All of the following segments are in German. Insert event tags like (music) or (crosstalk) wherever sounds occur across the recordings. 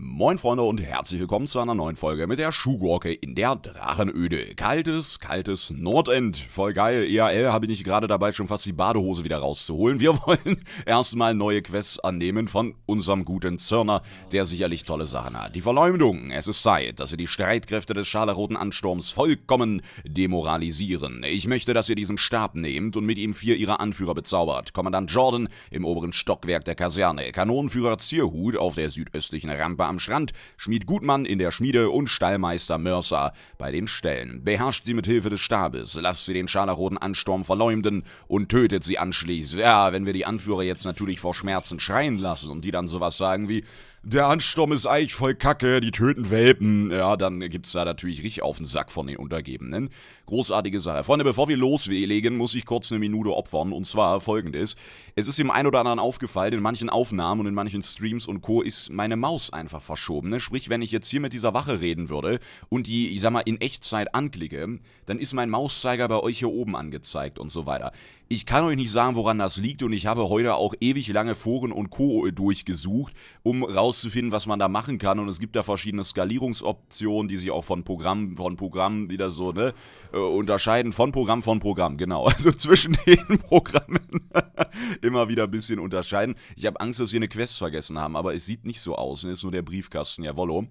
Moin Freunde und herzlich willkommen zu einer neuen Folge mit der Schuhgurke in der Drachenöde. Kaltes, kaltes Nordend. Voll geil. EAL habe ich gerade dabei schon fast die Badehose wieder rauszuholen. Wir (laughs) wollen erstmal neue Quests annehmen von unserem guten Zörner, der sicherlich tolle Sachen hat. Die Verleumdung. Es ist Zeit, dass wir die Streitkräfte des scharlachroten Ansturms vollkommen demoralisieren. Ich möchte, dass ihr diesen Stab nehmt und mit ihm vier ihrer Anführer bezaubert. Kommandant Jordan im oberen Stockwerk der Kaserne. Kanonenführer Zierhut auf der südöstlichen Rampe am Strand, Schmied Gutmann in der Schmiede und Stallmeister Mörser bei den Ställen. Beherrscht sie mit Hilfe des Stabes, lasst sie den scharlachroten Ansturm verleumden und tötet sie anschließend. Ja, wenn wir die Anführer jetzt natürlich vor Schmerzen schreien lassen und die dann sowas sagen wie, der Ansturm ist eigentlich voll kacke, die töten Welpen. Ja, dann gibt's da natürlich richtig auf den Sack von den Untergebenen. Großartige Sache. Freunde, bevor wir loslegen, muss ich kurz eine Minute opfern. Und zwar folgendes. Es ist dem einen oder anderen aufgefallen, in manchen Aufnahmen und in manchen Streams und Co. ist meine Maus einfach verschoben. Ne? Sprich, wenn ich jetzt hier mit dieser Wache reden würde und die, ich sag mal, in Echtzeit anklicke, dann ist mein Mauszeiger bei euch hier oben angezeigt und so weiter. Ich kann euch nicht sagen, woran das liegt und ich habe heute auch ewig lange Foren und Co. durchgesucht, um rauszufinden, was man da machen kann. Und es gibt da verschiedene Skalierungsoptionen, die sich auch von Programm von Programm wieder so ne, äh, unterscheiden. Von Programm von Programm, genau. (laughs) Also zwischen den (laughs) Programmen (laughs) immer wieder ein bisschen unterscheiden. Ich habe Angst, dass wir eine Quest vergessen haben, aber es sieht nicht so aus. ne, ist nur der Briefkasten, ja, Wollo. Oh.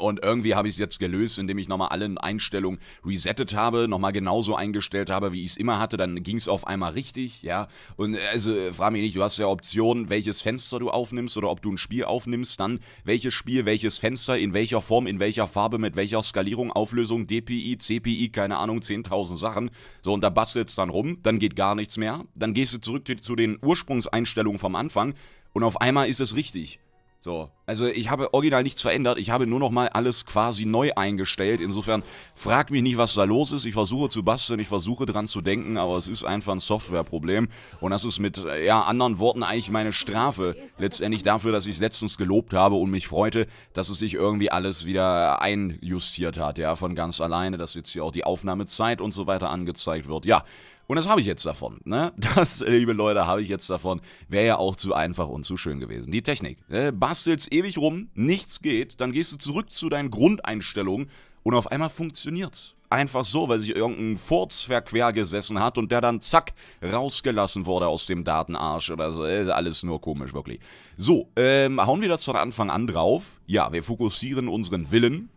Und irgendwie habe ich es jetzt gelöst, indem ich nochmal alle Einstellungen resettet habe, nochmal genauso eingestellt habe, wie ich es immer hatte. Dann ging es auf einmal richtig, ja. Und äh, also äh, frag mich nicht, du hast ja Optionen, welches Fenster du aufnimmst oder ob du ein Spiel aufnimmst, dann welches Spiel, welches Fenster, in welcher Form, in welcher Farbe, mit welcher Skalierung, Auflösung, DPI, CPI, keine Ahnung, 10.000 Sachen. So, und da bastelst dann rum, dann geht gar nichts mehr. Dann gehst du zurück zu den Ursprungseinstellungen vom Anfang und auf einmal ist es richtig. So, also ich habe original nichts verändert, ich habe nur nochmal alles quasi neu eingestellt. Insofern frag mich nicht, was da los ist. Ich versuche zu basteln, ich versuche dran zu denken, aber es ist einfach ein Softwareproblem. Und das ist mit ja, anderen Worten eigentlich meine Strafe. Letztendlich dafür, dass ich es letztens gelobt habe und mich freute, dass es sich irgendwie alles wieder einjustiert hat, ja, von ganz alleine, dass jetzt hier auch die Aufnahmezeit und so weiter angezeigt wird. Ja, und das habe ich jetzt davon. Ne? (laughs) Das, liebe Leute, habe ich jetzt davon. Wäre ja auch zu einfach und zu schön gewesen. Die Technik. Äh, bastelst ewig rum, nichts geht, dann gehst du zurück zu deinen Grundeinstellungen und auf einmal funktioniert's. Einfach so, weil sich irgendein Furz verquer gesessen hat und der dann zack rausgelassen wurde aus dem Datenarsch oder so. Ist alles nur komisch, wirklich. So, ähm, hauen wir das von Anfang an drauf. Ja, wir fokussieren unseren Willen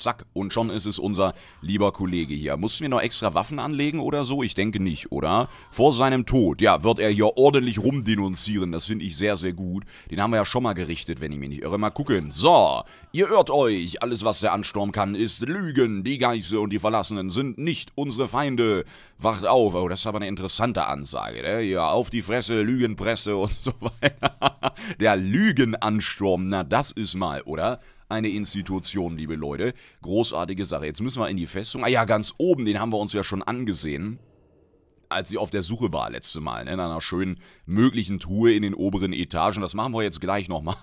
Zack. Und schon ist es unser lieber Kollege hier. Mussten wir noch extra Waffen anlegen oder so? Ich denke nicht, oder? Vor seinem Tod, ja, wird er hier ordentlich rumdenunzieren. Das finde ich sehr, sehr gut. Den haben wir ja schon mal gerichtet, wenn ich mich nicht irre. Mal gucken. So, ihr irrt euch. Alles, was der Ansturm kann, ist Lügen. Die Geißel und die Verlassenen sind nicht unsere Feinde. Wacht auf. Oh, das ist aber eine interessante Ansage. Ne? Ja, auf die Fresse, Lügenpresse und (laughs) so weiter. der Lügenansturm. Na, das ist mal, oder? eine Institution, liebe Leute. Großartige Sache. Jetzt müssen wir in die Festung. Ah ja, ganz oben, den haben wir uns ja schon angesehen. Als sie auf der Suche war, letzte Mal, ne? in einer schönen möglichen Truhe in den oberen Etagen. Das machen wir jetzt gleich nochmal.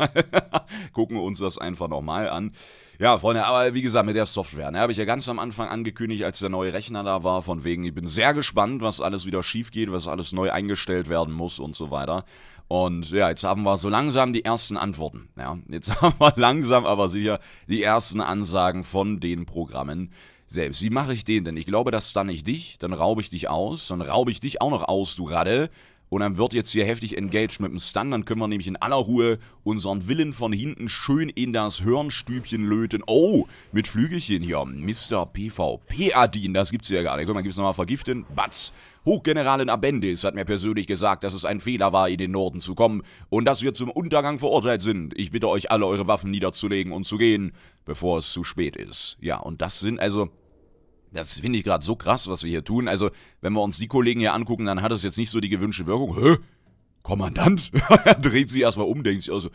(laughs) Gucken wir uns das einfach nochmal an. Ja, Freunde, aber wie gesagt, mit der Software, ne, habe ich ja ganz am Anfang angekündigt, als der neue Rechner da war, von wegen, ich bin sehr gespannt, was alles wieder schief geht, was alles neu eingestellt werden muss und so weiter. Und ja, jetzt haben wir so langsam die ersten Antworten. Ja. Jetzt (laughs) haben wir langsam aber sicher die ersten Ansagen von den Programmen selbst. Wie mache ich den denn? Ich glaube, das dann nicht dich, dann raube ich dich aus, dann raube ich dich auch noch aus, du Radde. Und dann wird jetzt hier heftig engaged mit dem Stun. Dann können wir nämlich in aller Ruhe unseren Willen von hinten schön in das Hörnstübchen löten. Oh, mit Flügelchen hier. Mr. PvP-Adin, das gibt's ja gar nicht. Guck mal, gibt's nochmal vergiften. Batz. Hochgeneralin Abendis hat mir persönlich gesagt, dass es ein Fehler war, in den Norden zu kommen und dass wir zum Untergang verurteilt sind. Ich bitte euch alle, eure Waffen niederzulegen und zu gehen, bevor es zu spät ist. Ja, und das sind also... Das finde ich gerade so krass, was wir hier tun. Also, wenn wir uns die Kollegen hier angucken, dann hat das jetzt nicht so die gewünschte Wirkung. Hä? Kommandant? (laughs) Dreht sich erstmal um, denkt sich also,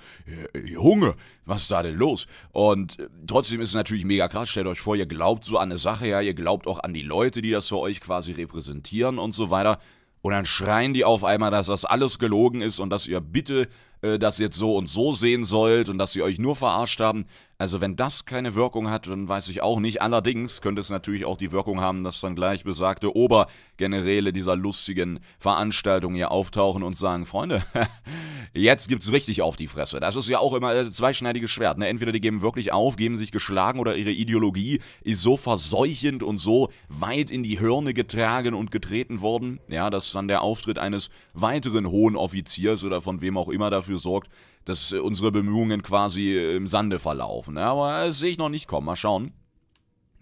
Junge, was ist da denn los? Und äh, trotzdem ist es natürlich mega krass. Stellt euch vor, ihr glaubt so an eine Sache, ja, ihr glaubt auch an die Leute, die das für euch quasi repräsentieren und so weiter. Und dann schreien die auf einmal, dass das alles gelogen ist und dass ihr bitte äh, das jetzt so und so sehen sollt und dass sie euch nur verarscht haben. Also wenn das keine Wirkung hat, dann weiß ich auch nicht. Allerdings könnte es natürlich auch die Wirkung haben, dass dann gleich besagte Obergeneräle dieser lustigen Veranstaltung hier auftauchen und sagen, Freunde, (laughs) jetzt gibt's richtig auf die Fresse. Das ist ja auch immer ein zweischneidiges Schwert. Ne? Entweder die geben wirklich auf, geben sich geschlagen oder ihre Ideologie ist so verseuchend und so weit in die Hirne getragen und getreten worden, ja, dass dann der Auftritt eines weiteren hohen Offiziers oder von wem auch immer dafür dafür sorgt, dass äh, unsere Bemühungen quasi äh, im Sande verlaufen. Ne? Aber das äh, sehe ich noch nicht kommen. Mal schauen.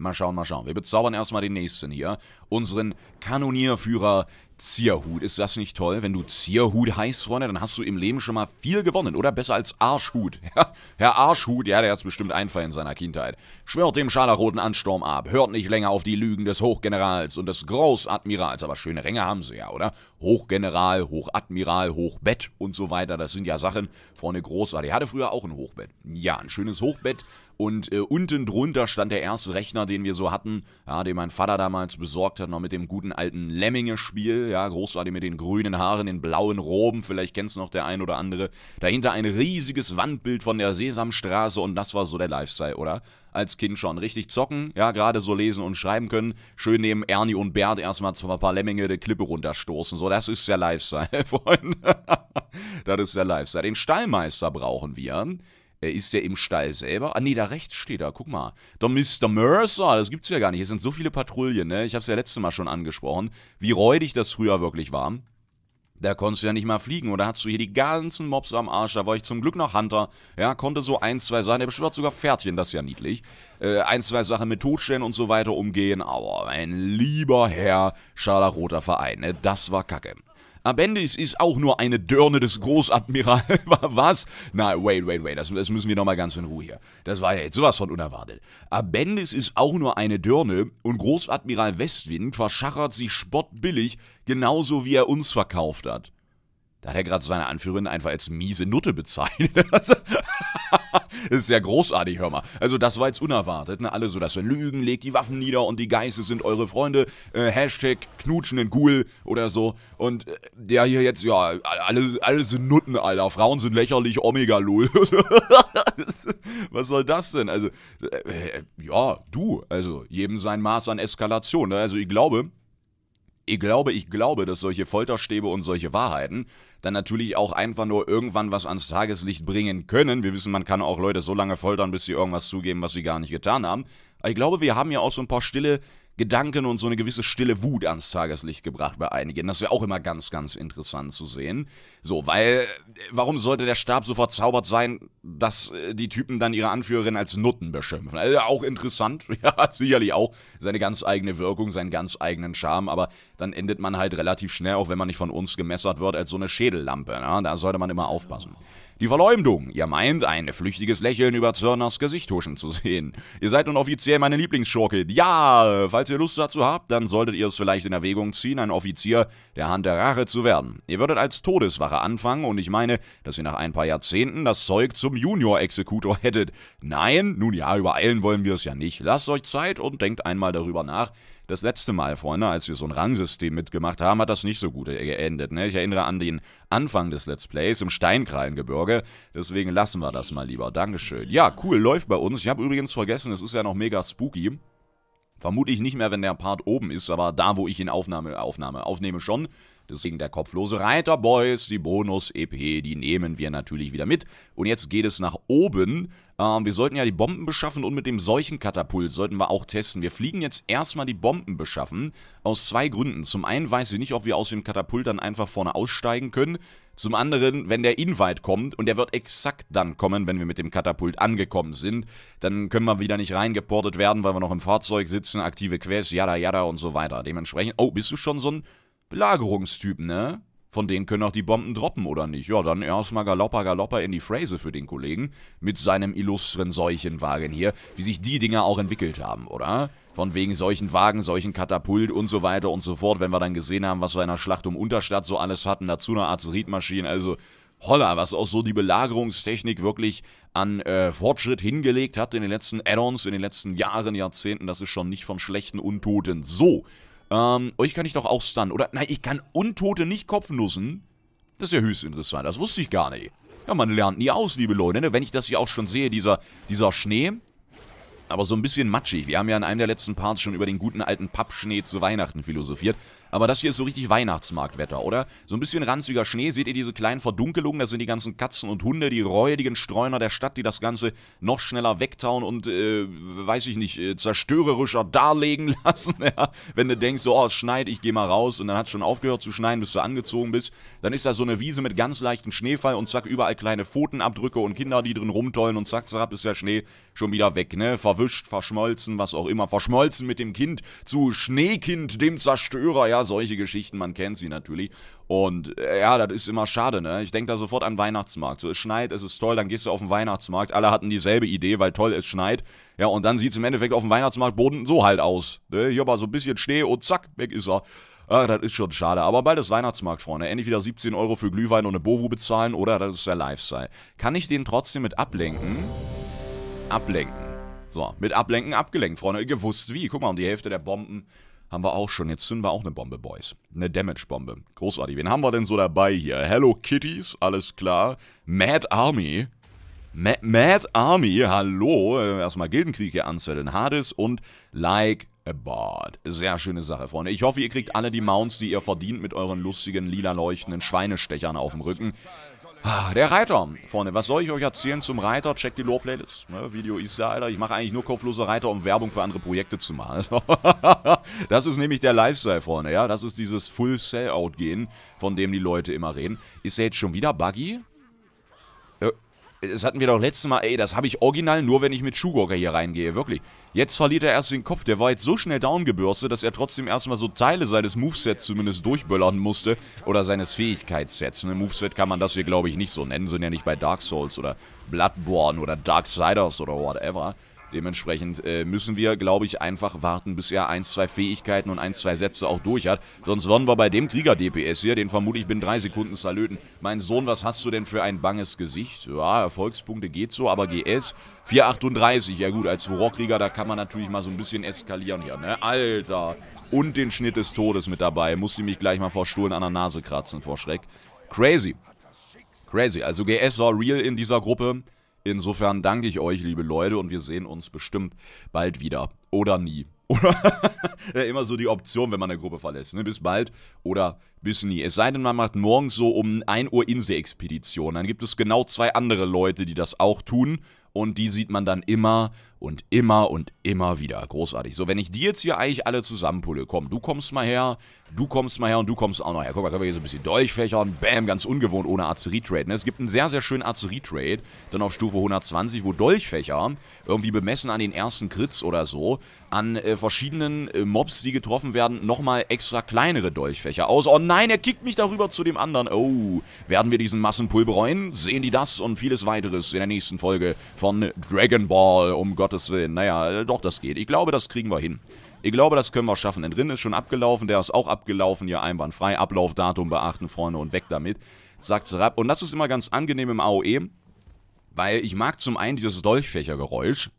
Mal schauen, mal schauen. Wir bezaubern erstmal den nächsten hier. Unseren Kanonierführer Zierhut. Ist das nicht toll? Wenn du Zierhut heißt, Freunde, dann hast du im Leben schon mal viel gewonnen, oder? Besser als Arschhut. (laughs) Ja, Herr Arschhut, ja, der hat es bestimmt einfach in seiner Kindheit. Schwört dem scharlachroten Ansturm ab. Hört nicht länger auf die Lügen des Hochgenerals und des Großadmirals. Aber schöne Ränge haben sie ja, oder? Hochgeneral, Hochadmiral, Hochbett und so weiter. Das sind ja Sachen, Freunde, großartig. Er hatte früher auch ein Hochbett. Ja, ein schönes Hochbett und äh, unten drunter stand der erste Rechner, den wir so hatten, ja, den mein Vater damals besorgt hat, noch mit dem guten alten Lemminge-Spiel. Ja, großartig mit den grünen Haaren, den blauen Roben, vielleicht kennst noch der ein oder andere. Dahinter ein riesiges Wandbild von der Sesamstraße und das war so der Lifestyle, oder? Als Kind schon. Richtig zocken, ja, gerade so lesen und schreiben können. Schön neben Ernie und Bert erstmal zwei paar Lemminge die Klippe runterstoßen. So, das ist der Lifestyle, (laughs) Freunde. (laughs) das ist der Lifestyle. Den Stallmeister brauchen wir. Er ist ja im Stall selber? Ah, nee, da rechts steht er. Guck mal. Der Mr. Mercer. Das gibt's ja gar nicht. Es sind so viele Patrouillen, ne? Ich hab's ja letztes Mal schon angesprochen. Wie räudig das früher wirklich war. Da konntest du ja nicht mal fliegen. Oder hattest du hier die ganzen Mobs am Arsch. Da war ich zum Glück noch Hunter. Ja, konnte so ein, zwei Sachen. Der beschwört sogar Pferdchen. Das ist ja niedlich. Äh, ein, zwei Sachen mit Todstellen und so weiter umgehen. Aber mein lieber Herr, Scharlachroter Verein. Ne? Das war kacke. Abendis ist auch nur eine Dörne des Großadmiral. (laughs) Was? Na, wait, wait, wait. Das, das müssen wir nochmal ganz in Ruhe hier. Das war ja jetzt sowas von unerwartet. Abendis ist auch nur eine Dörne und Großadmiral Westwind verschachert sich spottbillig, genauso wie er uns verkauft hat. Da hat er gerade seine Anführerin einfach als miese Nutte bezeichnet. (laughs) Also, ist ja großartig, hör mal. Also das war jetzt unerwartet, ne? Alle so, dass wir lügen, legt die Waffen nieder und die Geißel sind eure Freunde. Äh, Hashtag knutschenden Ghoul oder so. Und äh, der hier jetzt, ja, alle, alle sind Nutten, Alter. Frauen sind lächerlich, Omega-Lul. (laughs) Was soll das denn? Also, äh, ja, du. Also, jedem sein Maß an Eskalation. Ne? Also, ich glaube, ich glaube, ich glaube, dass solche Folterstäbe und solche Wahrheiten dann natürlich auch einfach nur irgendwann was ans Tageslicht bringen können. Wir wissen, man kann auch Leute so lange foltern, bis sie irgendwas zugeben, was sie gar nicht getan haben. Aber ich glaube, wir haben ja auch so ein paar stille Gedanken und so eine gewisse stille Wut ans Tageslicht gebracht bei einigen. Das ist ja auch immer ganz, ganz interessant zu sehen. So, weil, warum sollte der Stab so verzaubert sein, dass äh, die Typen dann ihre Anführerin als Nutten beschimpfen? Also auch interessant, (laughs) ja, hat sicherlich auch seine ganz eigene Wirkung, seinen ganz eigenen Charme, aber dann endet man halt relativ schnell, auch wenn man nicht von uns gemessert wird, als so eine Schädellampe. Ja? Ne? Da sollte man immer aufpassen. Die Verleumdung. Ihr meint, ein flüchtiges Lächeln über Zörners Gesicht huschen zu sehen. Ihr seid nun offiziell meine Lieblingsschurke. Ja, falls ihr Lust dazu habt, dann solltet ihr es vielleicht in Erwägung ziehen, ein Offizier der Hand der Rache zu werden. Ihr würdet als Todeswache anfangen und ich meine, dass ihr nach ein paar Jahrzehnten das Zeug zum Junior-Exekutor hättet. Nein, nun ja, übereilen wollen wir es ja nicht. Lasst euch Zeit und denkt einmal darüber nach, das letzte Mal, Freunde, als wir so ein Rangsystem mitgemacht haben, hat das nicht so gut geendet. Ne? Ich erinnere an den Anfang des Let's Plays im Steinkrallengebirge. Deswegen lassen wir das mal lieber. Dankeschön. Ja, cool, läuft bei uns. Ich habe übrigens vergessen, es ist ja noch mega spooky. Vermutlich nicht mehr, wenn der Part oben ist, aber da, wo ich ihn Aufnahme, Aufnahme, aufnehme schon. Deswegen der kopflose Reiter Boys, die Bonus-EP, die nehmen wir natürlich wieder mit. Und jetzt geht es nach oben. Ähm, wir sollten ja die Bomben beschaffen und mit dem Seuchenkatapult sollten wir auch testen. Wir fliegen jetzt erstmal die Bomben beschaffen. Aus zwei Gründen. Zum einen weiß ich nicht, ob wir aus dem Katapult dann einfach vorne aussteigen können. Zum anderen, wenn der Invite kommt, und der wird exakt dann kommen, wenn wir mit dem Katapult angekommen sind, dann können wir wieder nicht reingeportet werden, weil wir noch im Fahrzeug sitzen, aktive Quests, yada yada und so weiter. Dementsprechend, oh, bist du schon so ein Belagerungstypen, ne? Von denen können auch die Bomben droppen, oder nicht? Ja, dann erstmal galopper, galopper in die Phrase für den Kollegen mit seinem illustren Seuchenwagen hier, wie sich die Dinger auch entwickelt haben, oder? Von wegen solchen Wagen, solchen Katapult und so weiter und so fort, wenn wir dann gesehen haben, was wir in der Schlacht um Unterstadt so alles hatten, dazu eine Arzeritmaschine, also holla, was auch so die Belagerungstechnik wirklich an äh, Fortschritt hingelegt hat in den letzten Add-ons, in den letzten Jahren, Jahrzehnten, das ist schon nicht von schlechten Untoten so ähm, euch oh, kann ich doch auch stunnen, oder? Nein, ich kann Untote nicht kopfnussen. Das ist ja höchst interessant, das wusste ich gar nicht. Ja, man lernt nie aus, liebe Leute, ne? Wenn ich das hier auch schon sehe, dieser, dieser Schnee, aber so ein bisschen matschig. Wir haben ja in einem der letzten Parts schon über den guten alten Pappschnee zu Weihnachten philosophiert. Aber das hier ist so richtig Weihnachtsmarktwetter, oder? So ein bisschen ranziger Schnee. Seht ihr diese kleinen Verdunkelungen? Das sind die ganzen Katzen und Hunde, die räudigen Streuner der Stadt, die das Ganze noch schneller wegtauen und, äh, weiß ich nicht, äh, zerstörerischer darlegen (laughs) lassen. ja? Wenn du denkst, so, oh, es schneit, ich geh mal raus und dann hat es schon aufgehört zu schneien, bis du angezogen bist. Dann ist da so eine Wiese mit ganz leichtem Schneefall und zack, überall kleine Pfotenabdrücke und Kinder, die drin rumtollen und zack, zack, ist der Schnee schon wieder weg, ne? Verwischt, verschmolzen, was auch immer. Verschmolzen mit dem Kind zu Schneekind, dem Zerstörer, ja? solche Geschichten, man kennt sie natürlich. Und äh, ja, das ist immer schade, ne? Ich denke da sofort an Weihnachtsmarkt. So, es schneit, es ist toll, dann gehst du auf den Weihnachtsmarkt. Alle hatten dieselbe Idee, weil toll, es schneit. Ja, und dann sieht es im Endeffekt auf dem Weihnachtsmarktboden so halt aus. Ne? Hier war so ein bisschen Schnee und zack, weg ist er. Ah, das ist schon schade. Aber bald ist Weihnachtsmarkt, Freunde. Endlich wieder 17 Euro für Glühwein und eine Bovu bezahlen oder das ist der Lifestyle. Kann ich den trotzdem mit ablenken? Ablenken. So, mit Ablenken abgelenkt, Freunde. Ihr Gewusst wie. Guck mal, um die Hälfte der Bomben haben wir auch schon. Jetzt zünden wir auch eine Bombe, Boys. Eine Damage-Bombe. Großartig. Wen haben wir denn so dabei hier? Hello Kitties, alles klar. Mad Army. Ma Mad Army, hallo. Äh, erstmal Gildenkrieg hier anzetteln. Hades und Like a Bard. Sehr schöne Sache, Freunde. Ich hoffe, ihr kriegt alle die Mounts, die ihr verdient mit euren lustigen, lila leuchtenden Schweinestechern auf dem Rücken. Ah, der Reiter, Freunde, was soll ich euch erzählen zum Reiter? Checkt die Lore-Playlist. Ne? Video ist da, Alter. Ich mache eigentlich nur kopflose Reiter, um Werbung für andere Projekte zu machen. Also, (laughs) das ist nämlich der Lifestyle, Freunde, ja. Das ist dieses Full-Sellout-Gehen, von dem die Leute immer reden. Ist er jetzt schon wieder Buggy? Das hatten wir doch letztes Mal. Ey, das habe ich original nur, wenn ich mit Schugocker hier reingehe. Wirklich. Jetzt verliert er erst den Kopf. Der war jetzt so schnell downgebürstet, dass er trotzdem erstmal so Teile seines Movesets zumindest durchböllern musste. Oder seines Fähigkeitssets. Ne? Moveset kann man das hier, glaube ich, nicht so nennen. Sind ja nicht bei Dark Souls oder Bloodborne oder Darksiders oder whatever. Dementsprechend äh, müssen wir, glaube ich, einfach warten, bis er 1, zwei Fähigkeiten und 1, zwei Sätze auch durch hat. Sonst wollen wir bei dem Krieger-DPS hier, den vermute ich bin drei Sekunden zerlöten. Mein Sohn, was hast du denn für ein banges Gesicht? Ja, Erfolgspunkte geht so, aber GS 438. Ja gut, als Horrorkrieger, da kann man natürlich mal so ein bisschen eskalieren hier, ne? Alter! Und den Schnitt des Todes mit dabei. Muss sie mich gleich mal vor Stuhlen an der Nase kratzen vor Schreck. Crazy. Crazy. Also GS war real in dieser Gruppe. Insofern danke ich euch, liebe Leute, und wir sehen uns bestimmt bald wieder. Oder nie. (laughs) Oder immer so die Option, wenn man eine Gruppe verlässt. Ne? Bis bald oder bis nie. Es sei denn, man macht morgens so um 1 Uhr Insee-Expedition. Dann gibt es genau zwei andere Leute, die das auch tun. Und die sieht man dann immer und immer und immer wieder. Großartig. So, wenn ich die jetzt hier eigentlich alle zusammenpulle, komm, du kommst mal her, du kommst mal her und du kommst auch noch her. Guck mal, können wir hier so ein bisschen durchfächern. Bam, ganz ungewohnt ohne Arzerie-Trade. Ne? Es gibt einen sehr, sehr schönen Arzerie-Trade, dann auf Stufe 120, wo Dolchfächer, irgendwie bemessen an den ersten Crits oder so, an äh, verschiedenen äh, Mobs, die getroffen werden, nochmal extra kleinere Dolchfächer aus. Oh nein, er kickt mich darüber zu dem anderen. Oh, werden wir diesen Massenpull bereuen? Sehen die das und vieles weiteres in der nächsten Folge von Dragon Ball, um Gott Gottes Willen. Naja, äh, doch, das geht. Ich glaube, das kriegen wir hin. Ich glaube, das können wir schaffen. Denn Rin ist schon abgelaufen, der ist auch abgelaufen. Ja, einwandfrei. Ablaufdatum beachten, Freunde, und weg damit. Sagt Serap. Und das ist immer ganz angenehm im AOE. Weil ich mag zum einen dieses Dolchfächergeräusch.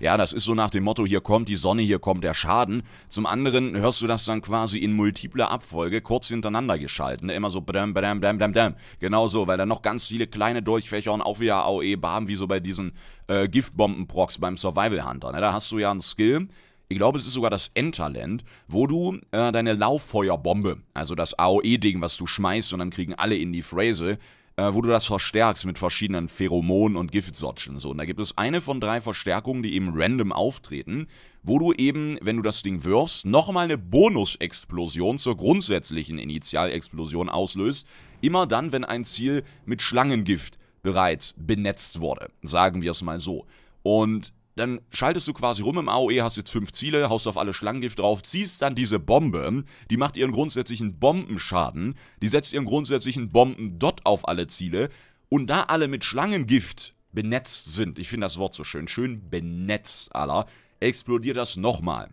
Ja, das ist so nach dem Motto, hier kommt die Sonne, hier kommt der Schaden. Zum anderen hörst du das dann quasi in multipler Abfolge kurz hintereinander geschalten. Ne? Immer so bram, bram, bram, bram, bram. Genau so, weil dann noch ganz viele kleine Durchfächer und auch wieder AOE bam, wie so bei diesen äh, Giftbombenprocs beim Survival Hunter. Ne? Da hast du ja einen Skill, ich glaube, es ist sogar das Endtalent, wo du äh, deine Lauffeuerbombe, also das AOE-Ding, was du schmeißt und dann kriegen alle in die Phrase, äh, wo du das verstärkst mit verschiedenen Pheromonen und Giftsortchen. So. Und da gibt es eine von drei Verstärkungen, die eben random auftreten, wo du eben, wenn du das Ding wirfst, nochmal eine Bonusexplosion zur grundsätzlichen Initialexplosion auslöst. Immer dann, wenn ein Ziel mit Schlangengift bereits benetzt wurde. Sagen wir es mal so. Und dann schaltest du quasi rum im AOE, hast jetzt fünf Ziele, haust auf alle Schlangengift drauf, ziehst dann diese Bombe, die macht ihren grundsätzlichen Bombenschaden, die setzt ihren grundsätzlichen Bomben-Dot auf alle Ziele und da alle mit Schlangengift benetzt sind, ich finde das Wort so schön, schön benetzt aller, explodiert das nochmal.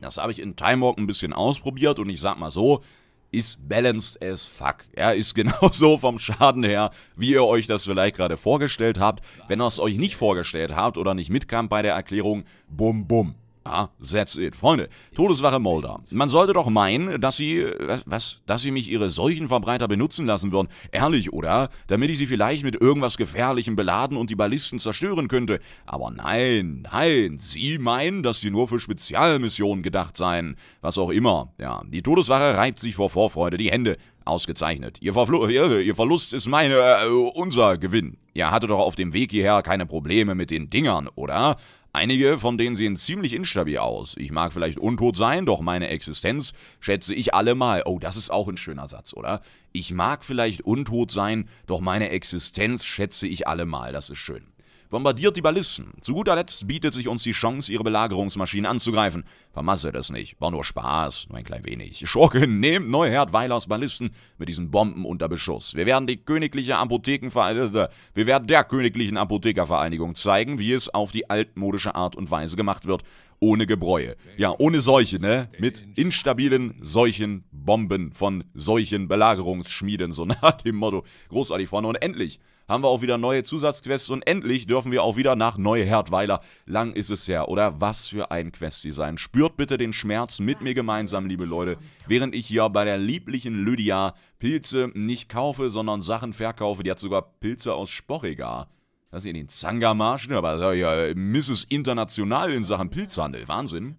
Das habe ich in Time Walk ein bisschen ausprobiert und ich sag mal so, ist balanced as fuck. Er ist (laughs) genauso vom Schaden her, wie ihr euch das vielleicht gerade vorgestellt habt. Wenn ihr es euch nicht vorgestellt habt oder nicht mitkam bei der Erklärung, bum bum. Ja, ah, that's it. Freunde, Todeswache Mulder. Man sollte doch meinen, dass sie, äh, was, dass sie mich ihre Seuchenverbreiter benutzen lassen würden. Ehrlich, oder? Damit ich sie vielleicht mit irgendwas Gefährlichem beladen und die Ballisten zerstören könnte. Aber nein, nein, sie meinen, dass sie nur für Spezialmissionen gedacht seien. Was auch immer. Ja, die Todeswache reibt sich vor Vorfreude die Hände. Ausgezeichnet. Ihr, Verfl ihr Verlust ist meine, äh, unser Gewinn. Ihr hattet doch auf dem Weg hierher keine Probleme mit den Dingern, oder? Einige von denen sehen ziemlich instabil aus. Ich mag vielleicht untot sein, doch meine Existenz schätze ich allemal. Oh, das ist auch ein schöner Satz, oder? Ich mag vielleicht untot sein, doch meine Existenz schätze ich allemal. Das ist schön bombardiert die Ballisten. Zu guter Letzt bietet sich uns die Chance, ihre Belagerungsmaschinen anzugreifen. Vermasse das nicht, war nur Spaß, nur ein klein wenig. Schurken, nehmt Neuherd Weilers Ballisten mit diesen Bomben unter Beschuss. Wir werden die königliche Apothekenvereinigung, äh, wir werden der königlichen Apothekervereinigung zeigen, wie es auf die altmodische Art und Weise gemacht wird ohne Gebräue. Ja, ohne Seuche, ne? Mit instabilen solchen Bomben von solchen Belagerungsschmieden, so nach dem Motto. Großartig, Freunde. Und endlich haben wir auch wieder neue Zusatzquests und endlich dürfen wir auch wieder nach Neuherdweiler. Lang ist es her, oder? Was für ein Questdesign. Spürt bitte den Schmerz mit mir gemeinsam, liebe Leute, während ich hier bei der lieblichen Lydia Pilze nicht kaufe, sondern Sachen verkaufe. Die hat sogar Pilze aus Sporriga. Das ist in den Zangamarschen, aber ja, Mrs. International in Sachen Pilzhandel. Wahnsinn.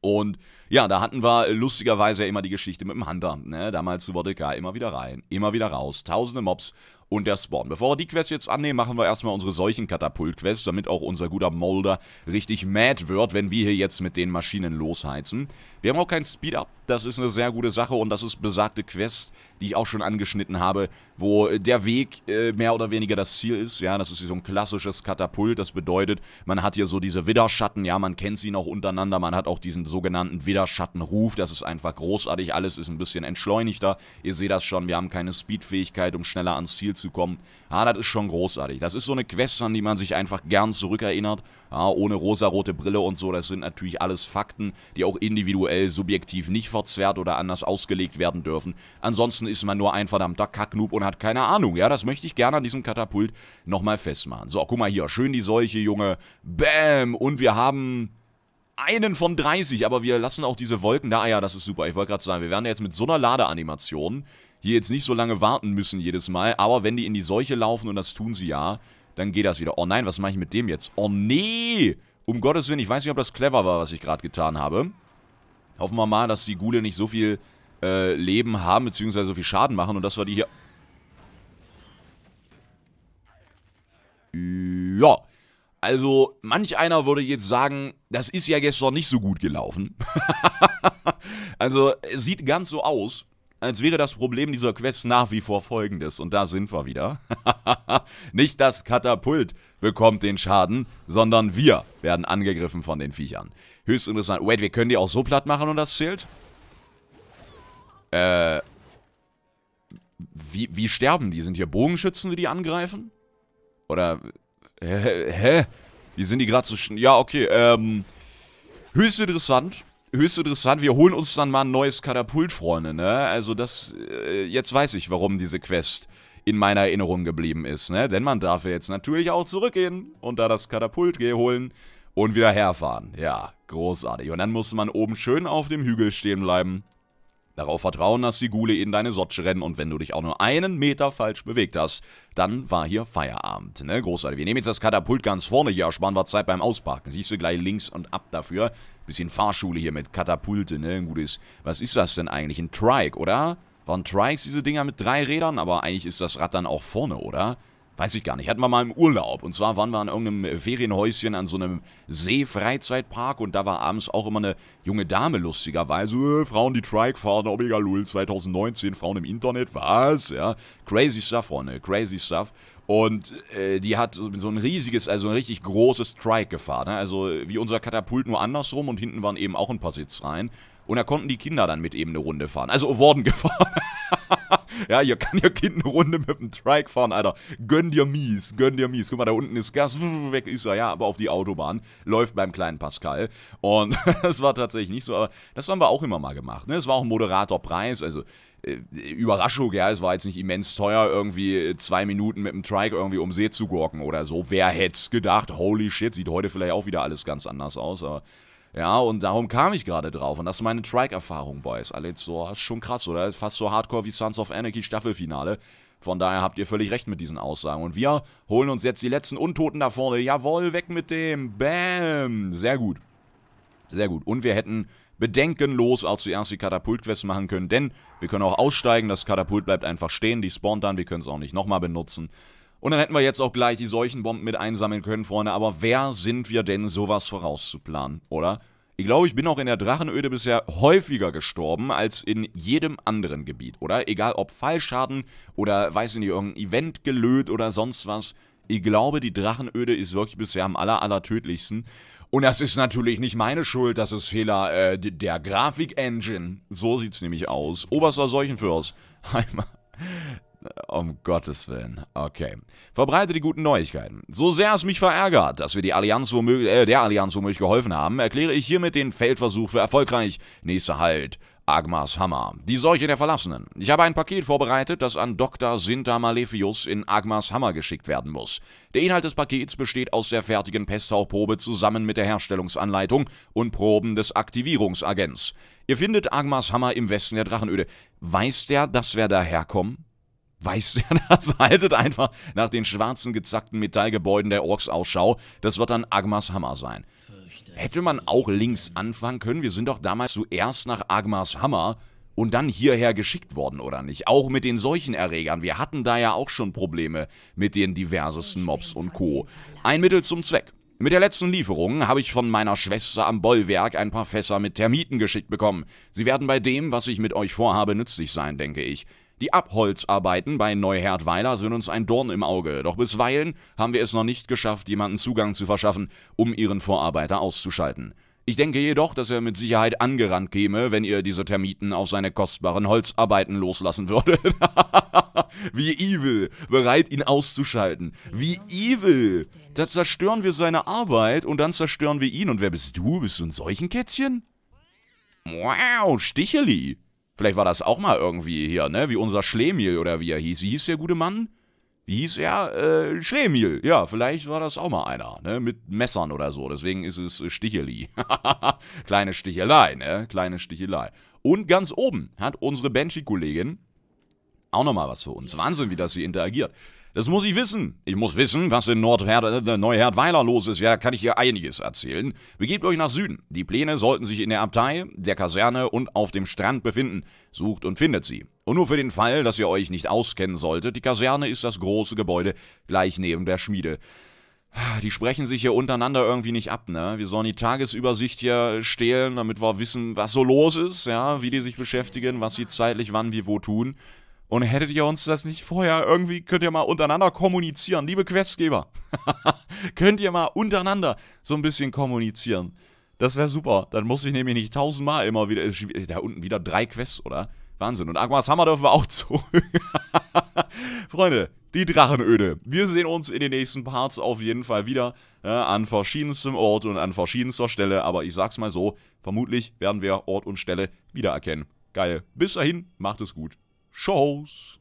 Und ja, da hatten wir lustigerweise ja immer die Geschichte mit dem Hunter. Ne? Damals zu Vodka, immer wieder rein, immer wieder raus, tausende Mobs und der Spawn. Bevor wir die Quest jetzt annehmen, machen wir erstmal unsere Seuchenkatapult-Quest, damit auch unser guter Molder richtig mad wird, wenn wir hier jetzt mit den Maschinen losheizen. Wir haben auch kein Speed-Up, das ist eine sehr gute Sache und das ist besagte Quest, die ich auch schon angeschnitten habe, wo äh, der Weg äh, mehr oder weniger das Ziel ist. Ja, das ist so ein klassisches Katapult, das bedeutet, man hat hier so diese Widerschatten, ja, man kennt sie noch untereinander, man hat auch diesen sogenannten Widderschattenruf, das ist einfach großartig, alles ist ein bisschen entschleunigter. Ihr seht das schon, wir haben keine Speed-Fähigkeit, um schneller ans Ziel Ziel zu kommen. Ja, ah, das ist schon großartig. Das ist so eine Quest, an die man sich einfach gern zurückerinnert. Ja, ah, ohne rosarote Brille und so, das sind natürlich alles Fakten, die auch individuell, subjektiv nicht verzerrt oder anders ausgelegt werden dürfen. Ansonsten ist man nur ein verdammter Kacknoob und hat keine Ahnung. Ja, das möchte ich gerne an diesem Katapult nochmal festmachen. So, guck mal hier, schön die Seuche, Junge. Bäm! Und wir haben einen von 30, aber wir lassen auch diese Wolken da. Ah ja, das ist super. Ich wollte gerade sagen, wir werden jetzt mit so einer Ladeanimation hier jetzt nicht so lange warten müssen jedes Mal. Aber wenn die in die Seuche laufen, und das tun sie ja, dann geht das wieder. Oh nein, was mache ich mit dem jetzt? Oh nee! Um Gottes Willen, ich weiß nicht, ob das clever war, was ich gerade getan habe. Hoffen wir mal, dass die Gule nicht so viel äh, Leben haben, beziehungsweise so viel Schaden machen. Und das war die hier... Ja. Also, manch einer würde jetzt sagen, das ist ja gestern nicht so gut gelaufen. (laughs) also, es sieht ganz so aus als wäre das Problem dieser Quest nach wie vor folgendes. Und da sind wir wieder. (laughs) Nicht das Katapult bekommt den Schaden, sondern wir werden angegriffen von den Viechern. Höchst interessant. Wait, wir können die auch so platt machen und das zählt? Äh... Wie, wie sterben die? Sind hier Bogenschützen, die die angreifen? Oder... Hä? hä? Wie sind die gerade so... Ja, okay, ähm... Höchst interessant höchst interessant. Wir holen uns dann mal ein neues Katapult, Freunde, ne? Also das, äh, jetzt weiß ich, warum diese Quest in meiner Erinnerung geblieben ist, ne? Denn man darf ja jetzt natürlich auch zurückgehen und da das Katapult holen und wieder herfahren. Ja, großartig. Und dann musste man oben schön auf dem Hügel stehen bleiben. Darauf vertrauen, dass die Gule in deine Sotsche rennen und wenn du dich auch nur einen Meter falsch bewegt hast, dann war hier Feierabend, ne? Großartig. Wir nehmen jetzt das Katapult ganz vorne hier, ersparen wir Zeit beim Ausparken. Siehst du gleich links und ab dafür. Bisschen Fahrschule hier mit Katapulte, ne? Ein gutes. Was ist das denn eigentlich? Ein Trike, oder? Waren Trikes diese Dinger mit drei Rädern? Aber eigentlich ist das Rad dann auch vorne, oder? Weiß ich gar nicht. Hatten wir mal im Urlaub. Und zwar waren wir an irgendeinem Ferienhäuschen an so einem See-Freizeitpark und da war abends auch immer eine junge Dame lustigerweise. Äh, Frauen, die Trike fahren, Omega Lul 2019, Frauen im Internet, was? Ja. Crazy Stuff, Freunde. Crazy Stuff. Und äh, die hat so, ein riesiges, also ein richtig großes Strike gefahren. Ne? Also wie unser Katapult nur andersrum und hinten waren eben auch ein paar Sitzreihen. Und da konnten die Kinder dann mit eben eine Runde fahren. Also wurden (laughs) gefahren. (laughs) ja, hier kann ihr Kind eine Runde mit dem Trike fahren, Alter. Gönn dir mies, gönn dir mies. Guck mal, da unten ist Gas, weg ist er, ja, aber auf die Autobahn. Läuft beim kleinen Pascal. Und (laughs) das war tatsächlich nicht so, aber das haben wir auch immer mal gemacht. Ne? Es ne? war auch ein moderater Preis, also äh, Überraschung, ja, es war jetzt nicht immens teuer, irgendwie zwei Minuten mit dem Trike irgendwie um See zu gorken oder so. Wer hätte es gedacht? Holy shit, sieht heute vielleicht auch wieder alles ganz anders aus, aber ja, und darum kam ich gerade drauf. Und das ist meine Trike-Erfahrung, Boys. Alex, also so, das ist schon krass, oder? Ist fast so hardcore wie Sons of Anarchy Staffelfinale. Von daher habt ihr völlig recht mit diesen Aussagen. Und wir holen uns jetzt die letzten Untoten da vorne. Jawohl, weg mit dem. Bam. Sehr gut. Sehr gut. Und wir hätten bedenkenlos auch zuerst die Katapult-Quest machen können, denn wir können auch aussteigen, das Katapult bleibt einfach stehen, die spawnt dann, wir können es auch nicht nochmal benutzen. Und dann hätten wir jetzt auch gleich die Seuchenbomben mit einsammeln können, Freunde. Aber wer sind wir denn, sowas vorauszuplanen, oder? Ich glaube, ich bin auch in der Drachenöde bisher häufiger gestorben als in jedem anderen Gebiet, oder? Egal ob Fallschaden oder, weiß ich nicht, irgendein Event gelöht oder sonst was. Ich glaube, die Drachenöde ist wirklich bisher am aller, aller tödlichsten. Und das ist natürlich nicht meine Schuld, das ist Fehler äh, der Grafik-Engine. So sieht's nämlich aus. Oberster Seuchenfürst. (laughs) Einmal, um Gottes Willen. Okay. Verbreite die guten Neuigkeiten. So sehr es mich verärgert, dass wir die Allianz womöglich, äh, der Allianz womöglich geholfen haben, erkläre ich hiermit den Feldversuch für erfolgreich. Nächster Halt. Agmas Hammer. Die Seuche der Verlassenen. Ich habe ein Paket vorbereitet, das an Dr. Sinta Malefius in Agmas Hammer geschickt werden muss. Der Inhalt des Pakets besteht aus der fertigen Pesthauprobe zusammen mit der Herstellungsanleitung und Proben des Aktivierungsagents. Ihr findet Agmas Hammer im Westen der Drachenöde. Weiß der, dass wir daherkommen? Weißt du, das (laughs) haltet einfach nach den schwarzen gezackten Metallgebäuden der Orks Ausschau. Das wird dann Agmas Hammer sein. Hätte man auch links anfangen können, wir sind doch damals zuerst nach Agmas Hammer und dann hierher geschickt worden, oder nicht? Auch mit den Seuchenerregern. Wir hatten da ja auch schon Probleme mit den diversesten Mobs und Co. Ein Mittel zum Zweck. Mit der letzten Lieferung habe ich von meiner Schwester am Bollwerk ein paar Fässer mit Termiten geschickt bekommen. Sie werden bei dem, was ich mit euch vorhabe, nützlich sein, denke ich. Die Abholzarbeiten bei Neuherdweiler sind uns ein Dorn im Auge, doch bisweilen haben wir es noch nicht geschafft, jemanden Zugang zu verschaffen, um ihren Vorarbeiter auszuschalten. Ich denke jedoch, dass er mit Sicherheit angerannt käme, wenn ihr diese Termiten auf seine kostbaren Holzarbeiten loslassen würdet. (laughs) Wie evil, bereit ihn auszuschalten. Wie evil. Da zerstören wir seine Arbeit und dann zerstören wir ihn. Und wer bist du? Bist du ein Seuchenkätzchen? Wow, Sticheli. Vielleicht war das auch mal irgendwie hier, ne? Wie unser Schlemiel oder wie er hieß. Wie hieß der gute Mann? Wie hieß er? Äh, Schlemiel. Ja, vielleicht war das auch mal einer, ne? Mit Messern oder so. Deswegen ist es äh, Sticheli. (laughs) Kleine Stichelei, ne? Kleine Stichelei. Und ganz oben hat unsere Banshee-Kollegin auch nochmal was für uns. Wahnsinn, wie das sie interagiert. Das muss ich wissen. Ich muss wissen, was in äh, Neuherdweiler los ist. Ja, da kann ich hier einiges erzählen. Begebt euch nach Süden. Die Pläne sollten sich in der Abtei, der Kaserne und auf dem Strand befinden. Sucht und findet sie. Und nur für den Fall, dass ihr euch nicht auskennen solltet, die Kaserne ist das große Gebäude gleich neben der Schmiede. Die sprechen sich hier untereinander irgendwie nicht ab, ne? Wir sollen die Tagesübersicht hier stehlen, damit wir wissen, was so los ist, ja, wie die sich beschäftigen, was sie zeitlich wann wie wo tun. Und hättet ihr uns das nicht vorher irgendwie, könnt ihr mal untereinander kommunizieren, liebe Questgeber. (laughs) könnt ihr mal untereinander so ein bisschen kommunizieren. Das wäre super. Dann muss ich nämlich nicht tausendmal immer wieder. Äh, äh, da unten wieder drei Quests, oder? Wahnsinn. Und Aguas Hammer dürfen wir auch zu. (laughs) Freunde, die Drachenöde. Wir sehen uns in den nächsten Parts auf jeden Fall wieder. Äh, an verschiedenstem Ort und an verschiedenster Stelle. Aber ich sag's mal so: vermutlich werden wir Ort und Stelle wiedererkennen. Geil. Bis dahin, macht es gut. shows.